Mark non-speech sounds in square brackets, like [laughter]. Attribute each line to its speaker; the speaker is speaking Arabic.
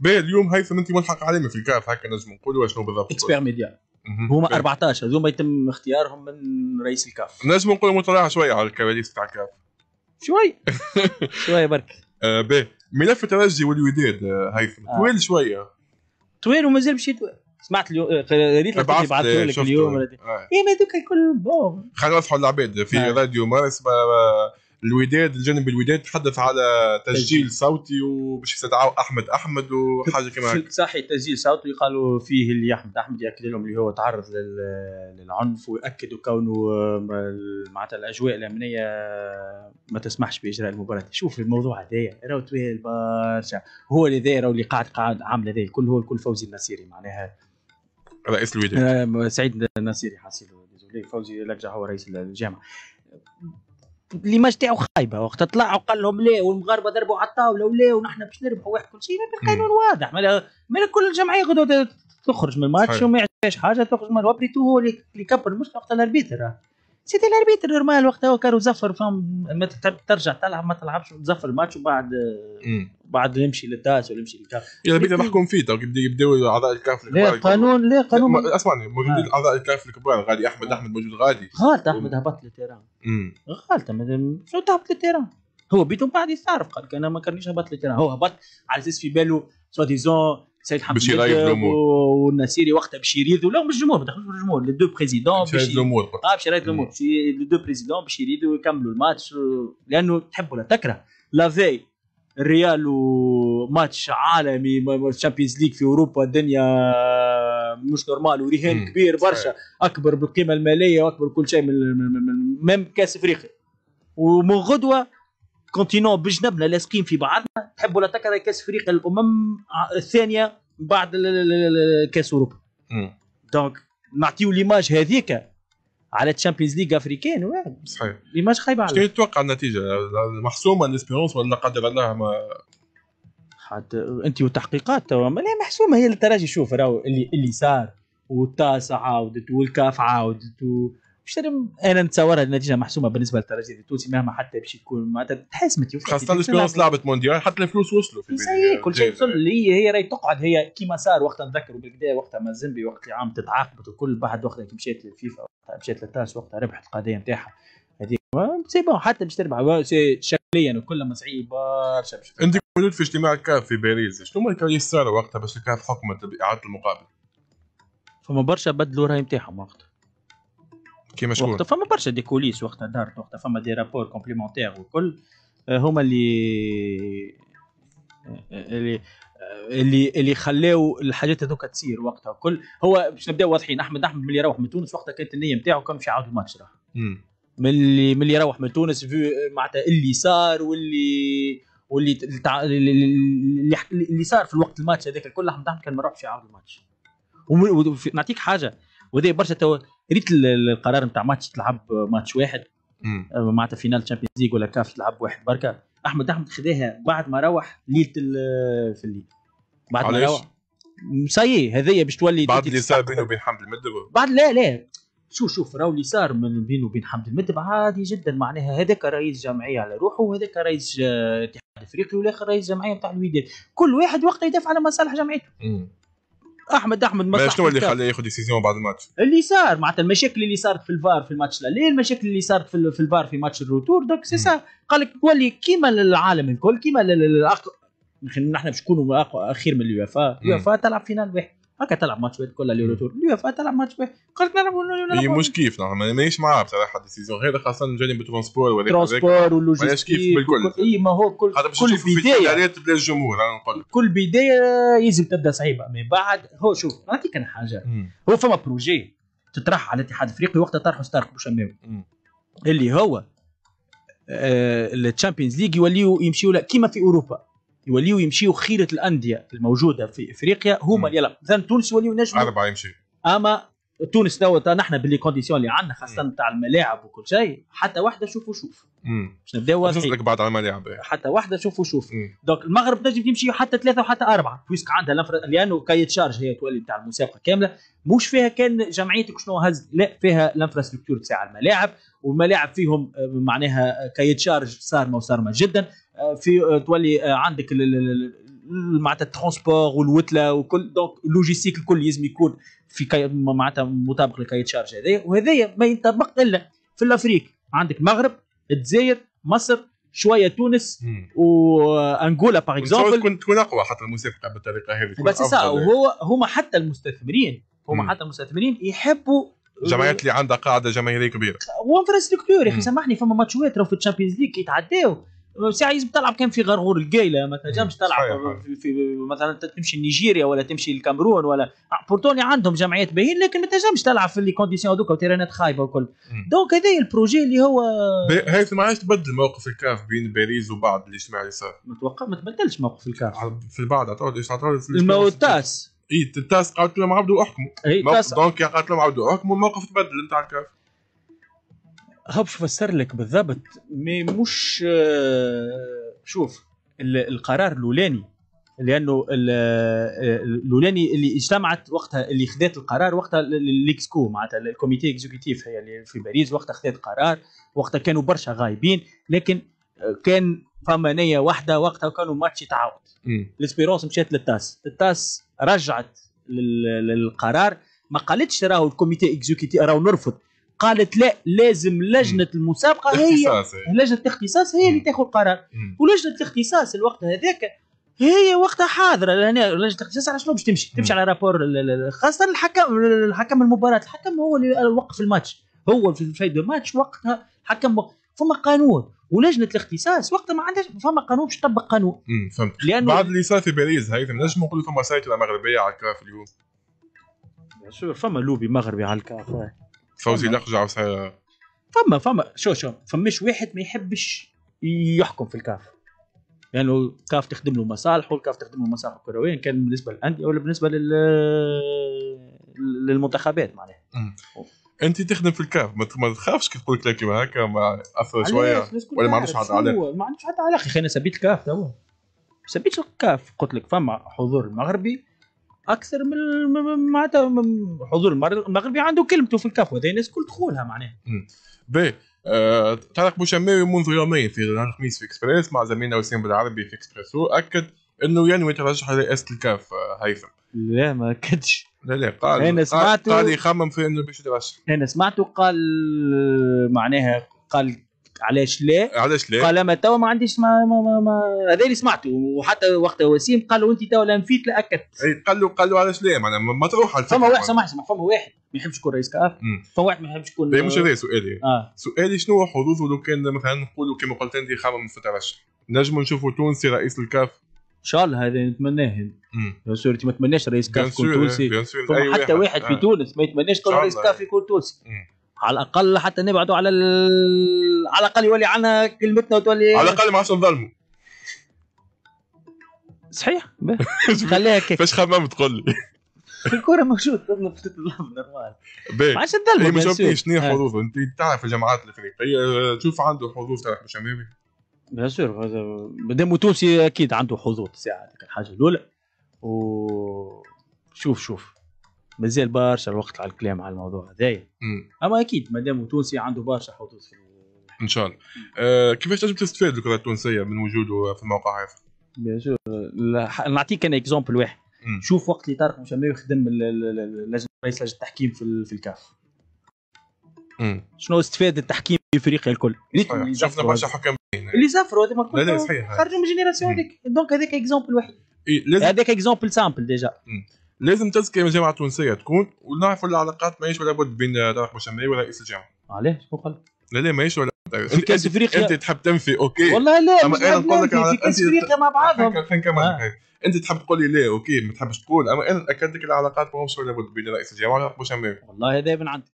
Speaker 1: باهي اليوم هيثم انت ملحق علامه في الكاف هكا نجم نقولوا شنو بالضبط اكسبير ميديا هما 14 هذوما يتم اختيارهم من رئيس الكاف نجم نقولوا مطلع شويه على الكواليس تاع الكاف شوي [laughs] شويه برك آه باهي ملف الترجي والوداد هيثم آه. طويل شويه طويل ومازال مشي طويل سمعت اليوم آه، قريت لك بعثت لك اليوم آه. اي
Speaker 2: ما دوك الكل بون
Speaker 1: خلينا نصحوا العباد في آه. راديو مارس الوداد الجانب الوداد تحدث على تسجيل صوتي وباش يستدعوا احمد احمد وحاجه كما هكا
Speaker 2: صحي تسجيل صوتي قالوا فيه اللي احمد احمد ياكد لهم اللي هو تعرض للعنف وياكدوا كونه معناتها الاجواء الامنيه ما تسمحش باجراء المباراه شوف الموضوع هذايا راهو تويل برشا هو اللي ذا راهو اللي قاعد قاعد عامل هذايا الكل هو الكل فوزي النصيري معناها رئيس الوداد آه، سعيد النصيري حاسيل فوزي لجع هو رئيس الجامعه ليماج تاعو خايبه وقت طلع وقال لهم لا والمغاربه ضربوا على الطاوله ولا ونحن باش نربحوا واحد كل شيء القانون واضح مالا كل الجمعيه غدوه تخرج من الماتش وما يعجبهاش حاجه تخرج من وابريتو هو اللي كبر المشكله وقت الاربيتر سيدي الاربيتر نورمال وقتها كانوا زفر فهم ترجع تلعب ما تلعبش وتزفر الماتش وبعد بعد نمشي للتاس ولا نمشي للكاف يا بينا محكوم
Speaker 1: فيه تو يبداوا اعضاء الكاف الكبار لا قانون لا قانون اسمعني موجودين آه. اعضاء الكاف الكبار غادي احمد احمد موجود غادي
Speaker 2: غلط احمد هبط للتيران غلط شنو تهبط للتيران هو بيتو بعد يستعرف قال انا ما كانش هبط للتيران هو هبط على اساس في باله سوا ديزون سيد حمد باش يغير الامور والنسيري وقتها باش يريدوا لا مش الجمهور ما دخلوش الجمهور لي دو بريزيدون باش يريدوا الامور اه باش يريدوا الامور لي دو بريزيدون باش يريدوا يكملوا الماتش لانه تحب ولا تكره لا في الريال وماتش عالمي تشامبيونز ليغ في اوروبا الدنيا مش نورمال ورهان كبير برشا اكبر بالقيمه الماليه واكبر كل شيء من ميم كاس افريقيا ومن غدوه كونتينو بجنبنا لاصقين في بعضنا تحب ولا تكره كاس افريقيا الامم آه، الثانيه بعد كاس اوروبا دونك نعطيو ليماج
Speaker 1: هذيك على تشامبيونز ليغ افريكان صحيح ليماج خايبه على شنو تتوقع النتيجه محسومه ليسبيرونس ولا قدر الله ما حتى
Speaker 2: انت وتحقيقات توا محسومه هي التراجي شوف راهو اللي اللي صار والتاس عاودت والكاف عاودت و... مشتري انا نتصورها النتيجه محسومه بالنسبه للترجي التونسي مهما حتى باش
Speaker 1: يكون معناتها تحسمت
Speaker 2: خاصه الاسبيرونس
Speaker 1: لعبت مونديال حتى الفلوس وصلوا في سي كل شيء وصل
Speaker 2: هي هي راهي تقعد هي كيما صار وقتها نذكر بالكدا وقتها ما وقت اللي عام تتعاقبت وكل بعد وقتها كي مشات للفيفا مشات للتاس وقتها ربحت القضيه نتاعها هذيك سي بون حتى باش تربح
Speaker 1: شكليا ما صعيب برشا انت موجود في اجتماع الكاف في باريس شنو هما اللي وقتها باش الكاف حكمت باعاده المقابل فما برشا بدلوا راهي نتاعهم وقتها
Speaker 2: كيما شكون وقتها فما برشا دي كوليس وقتها دارت وقتها فما دي رابور كومبليمونتير والكل آه، هما اللي آه، اللي آه، اللي اللي خلاو الحاجات هذوك تصير وقتها كل هو باش نبداو واضحين احمد احمد ملي يروح من تونس وقتها كانت النيه نتاعو كان باش يعاود الماتش راه ملي ملي يروح من تونس في معناتها اللي صار واللي واللي تع... اللي, اللي صار في الوقت الماتش هذاك الكل احمد احمد كان ما يروحش يعاود الماتش ونعطيك حاجه وهذا برشا تو ريت القرار نتاع ماتش تلعب ماتش واحد أه، معناتها فينال تشامبيونز ليغ ولا كاف تلعب واحد بركه احمد احمد خذاها بعد ما روح ليله في الليل بعد ما روح
Speaker 1: سي هذيا باش تولي بعد اللي صار بينه وبين حمد المدب
Speaker 2: بعد لا لا شوف شوف راهو اللي صار من بينه وبين حمد المدب عادي جدا معناها هذاك رئيس جمعيه على روحه وهذاك رئيس آه، اتحاد افريقي والاخر رئيس جمعيه نتاع الوداد كل واحد وقتها يدافع على مصالح جمعيته احمد احمد ما شنو اللي خلاه
Speaker 1: ياخذ ديسيزيون بعد الماتش؟
Speaker 2: اللي صار معناتها المشاكل اللي صارت في الفار في الماتش ليه المشاكل اللي صارت في, في الفار في ماتش الروتور دوك سي سا قال لك تولي كيما العالم الكل كيما نحن باش نكونوا اخير من
Speaker 1: اليوفا اليوفا تلعب فينال واحد ما كانت تلعب ماتش بيت كلها اليورو تور
Speaker 2: اليوفا تلعب ماتش بيت قالت نلعب
Speaker 1: هي مش كيف نعم، ما مانيش معاها بصراحه السيزون هذا خاصه جانب بترونسبور ولا ترونسبور مانيش كيف بالكل اي ما هو كل كل بدايه بلا الجمهور انا نقول
Speaker 2: كل بدايه لازم تبدا صعيبه من بعد هو شوف نعطيك انا حاجه هو فما بروجي تطرح على الاتحاد الافريقي وقتها طرحوا ستار بوشماوي اللي هو آه، التشامبيونز ليج يوليو يمشيوا كيما في اوروبا يوليو يمشيوا خيره الانديه الموجوده في افريقيا هما اللي يلعبوا مثلا تونس يوليو نجم اربعه يمشي اما تونس تو نحن باللي كونديسيون اللي عندنا خاصه نتاع الملاعب وكل شيء حتى واحده شوفوا شوف
Speaker 1: باش نبداو لك بعد على الملاعب يعني.
Speaker 2: حتى واحده شوفوا شوف دونك المغرب تنجم تمشي حتى ثلاثه وحتى اربعه بويسك عندها لانفر... لانه كي تشارج هي تولي نتاع المسابقه كامله مش فيها كان جمعيتك شنو هز لا فيها الانفراستركتور تاع الملاعب والملاعب فيهم آه، معناها كي تشارج صارمه وصارمه جدا آه، في آه، تولي عندك معناتها الترونسبور والوتله وكل دونك اللوجيستيك الكل لازم يكون في كي معناتها مطابق لكاي تشارج هذايا وهذايا ما ينطبق الا في الافريق عندك المغرب الجزائر مصر شويه تونس وانغولا باغ اكزومبل
Speaker 1: كنت تكون اقوى حتى المسابقه بالطريقه هذه بس سا وهو هما حتى المستثمرين هما حتى المستثمرين يحبوا الجمعيات اللي عندها قاعده جماهيريه كبيره
Speaker 2: وانفراستركتور يا اخي سامحني فما ماتشوات راهو في الشامبيونز ليج يتعداو ساعه يجب تلعب كان في غرغور القايله ما تنجمش تلعب في, في مثلا تمشي لنيجيريا ولا تمشي للكاميرون ولا آه، بورتوني عندهم جمعيات باهين لكن ما تنجمش تلعب في لي كونديسيون
Speaker 1: هذوك وتيرانات خايبه وكل
Speaker 2: دونك هذا البروجي اللي هو
Speaker 1: هاي ما عادش تبدل موقف الكاف بين باريس وبعض الاجتماع اللي صار متوقع ما تبدلش موقف الكاف في البعض عطاو عطاو التاس اي التاس قالت لهم عبدو احكموا دونك قالت لهم عبدو احكموا الموقف تبدل نتاع الكاف
Speaker 2: هبش فسر لك بالضبط مي مش آه، شوف القرار الاولاني لانه آه، الاولاني اللي اجتمعت وقتها اللي خذات القرار وقتها ليكسكو معناتها الكوميتي اكزيكوتيف هي اللي في باريس وقتها خذات قرار وقتها كانوا برشا غايبين لكن آه، كان فما نيه واحده وقتها كانوا ماتش يتعاود الاسبيرونس مشات للتاس التاس رجعت للقرار ما قالتش راهو الكوميتي اكزيكوتيف راهو نرفض قالت لا لازم لجنه المسابقه هي ايه. لجنه الاختصاص هي اللي تاخذ قرار ولجنه الاختصاص الوقت هذاك هي وقتها حاضره لان لجنه الاختصاص على شنو باش تمشي تمشي على رابور خاصه الحكم الحكم المباراه الحكم هو اللي وقف الماتش هو في الفايده الماتش وقتها حكم وقت فما قانون ولجنه الاختصاص وقتها ما عندهاش فما قانون باش تطبق قانون
Speaker 1: فهمت لانه بعد اللي صار في باريس هيثم نجم نقول فما سايكل مغربيه على الكاف اليوم
Speaker 2: شوف فما لوبي مغربي على الكاف فوزي لا رجعوا فما فما شو شو فمش واحد ما يحبش يحكم في الكاف لانه يعني الكاف تخدم له مصالحه الكاف تخدم له مصالحه الكرويه كان بالنسبه للانديه ولا بالنسبه لل للمنتخبات معناها
Speaker 1: انت تخدم في الكاف ما تخافش كي تقول لك هكا ما اثر شويه ولا ما عندوش حتى علاقه
Speaker 2: ما عندوش حتى علاقه اخي انا سبيت الكاف توا سبيت الكاف قلت لك فما حضور المغربي اكثر من معناتها حضور المغربي عنده كلمته في الكاف وهذا الناس الكل دخولها معناها.
Speaker 1: باهي أه بوشماوي منذ يومين في نهار الخميس في اكسبريس مع زميلنا وسام بالعربي في اكسبريسو اكد انه ينوي ترشح لرئاسه الكاف آه، هيثم. لا ما اكدش. لا لا قال انا سمعته قال يخمم في انه باش يترشح.
Speaker 2: انا سمعته قال معناها قال علاش ليه؟ علاش ليه؟ قال ما توا ما عنديش ما ما ما, ما هذا اللي سمعته وحتى وقت وسيم قال له انت توا لا نفيت لا
Speaker 1: اكدت اي قال له قال له علاش ليه؟ معناها ما تروح على فما واحد سمح سمح فما واحد ما يحبش يكون رئيس كاف فما واحد ما يحبش يكون طيب، مش هذا سؤالي آه. سؤالي شنو هو حظوظه لو كان مثلا نقولوا كما قلت انت خامه في الترشح نجموا نشوفوا تونسي رئيس الكاف ان شاء الله هذا نتمناه بيان سور ما تمناش رئيس آه. كاف يكون تونسي حتى واحد في تونس ما يتمناش رئيس كاف يكون تونسي
Speaker 2: على الاقل حتى نبعدوا على ال... على الاقل يولي عنا كلمتنا وتولي على الاقل ما عادش
Speaker 1: نظلموا صحيح [laughs] خليها هيك فاش خمام تقول لي
Speaker 2: [laughs] الكوره موجود تظلم في تظلم نورمال
Speaker 1: ما عادش تظلم إيه، ما شفتيش شنو آه. حظوظه انت تعرف الجماعات الافريقيه تشوف إيه، عنده حظوظ تاع الحشماوي
Speaker 2: بيان سور هذا مادام تونسي اكيد عنده حظوظ ساعه الحاجه الاولى و شوف شوف مازال برشا الوقت على الكلام على الموضوع هذايا اما اكيد ما دام تونسي عنده برشا حظوظ في
Speaker 1: ان شاء الله أه كيفاش تنجم تستفاد الكره التونسيه من وجوده في الموقع هذا؟ بيان نعطيك انا اكزومبل واحد
Speaker 2: مم. شوف وقت اللي طارق مشماوي خدم لجنه رئيس لجنه التحكيم في, في الكاف شنو استفاد التحكيم في افريقيا الكل؟ شفنا برشا حكام اللي سافروا هذوما الكل خرجوا من الجينيراسيون هذيك دونك هذاك اكزومبل واحد
Speaker 1: هذاك اكزومبل سامبل ديجا مم. لازم تزكي من الجامعه التونسيه تكون ونعرف العلاقات ماهيش ولا بد بين رئيس مشمي ورئيس الجامعه علاه شكون قال لا لا ماهيش ولا في كاس افريقيا انت تحب تنفي اوكي والله لا اما انا نقول لك في كاس افريقيا مع بعضهم خلينا آه. انت تحب تقول لي لا اوكي ما تحبش تقول اما انا اكد لك العلاقات ماهوش ولا بد بين رئيس الجامعه ورئيس مشمي والله هذا من عندك